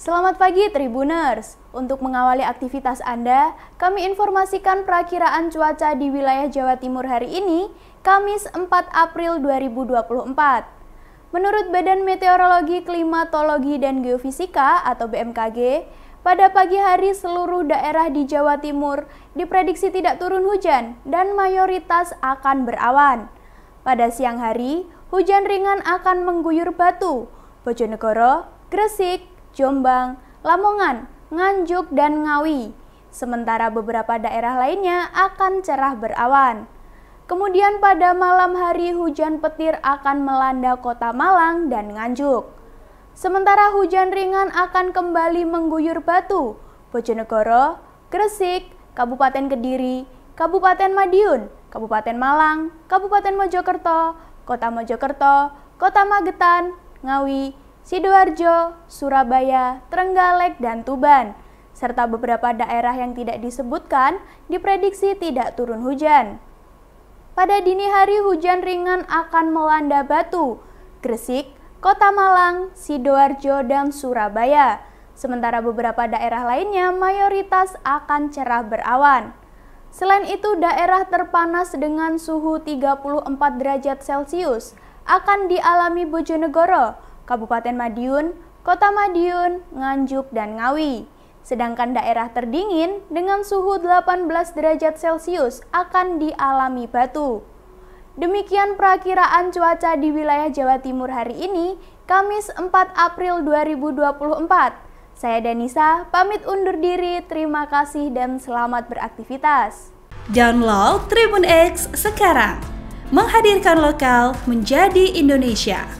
Selamat pagi Tribuners. Untuk mengawali aktivitas Anda, kami informasikan perakiraan cuaca di wilayah Jawa Timur hari ini, Kamis 4 April 2024. Menurut Badan Meteorologi, Klimatologi dan Geofisika atau BMKG, pada pagi hari seluruh daerah di Jawa Timur diprediksi tidak turun hujan dan mayoritas akan berawan. Pada siang hari, hujan ringan akan mengguyur Batu, Bojonegoro, Gresik, Jombang, Lamongan, Nganjuk, dan Ngawi. Sementara beberapa daerah lainnya akan cerah berawan. Kemudian pada malam hari hujan petir akan melanda kota Malang dan Nganjuk. Sementara hujan ringan akan kembali mengguyur Batu, Bojonegoro, Gresik, Kabupaten Kediri, Kabupaten Madiun, Kabupaten Malang, Kabupaten Mojokerto, Kota Mojokerto, Kota Magetan, Ngawi, Sidoarjo, Surabaya, Trenggalek, dan Tuban, serta beberapa daerah yang tidak disebutkan diprediksi tidak turun hujan. Pada dini hari hujan ringan akan melanda Batu, Gresik, Kota Malang, Sidoarjo, dan Surabaya. Sementara beberapa daerah lainnya mayoritas akan cerah berawan. Selain itu, daerah terpanas dengan suhu 34 derajat Celcius akan dialami Bojonegoro, Kabupaten Madiun, Kota Madiun, Nganjuk, dan Ngawi. Sedangkan daerah terdingin dengan suhu 18 derajat Celcius akan dialami batu. Demikian perakiraan cuaca di wilayah Jawa Timur hari ini, Kamis 4 April 2024. Saya Danisa, pamit undur diri, terima kasih dan selamat beraktivitas. Download Tribun X sekarang, menghadirkan lokal menjadi Indonesia.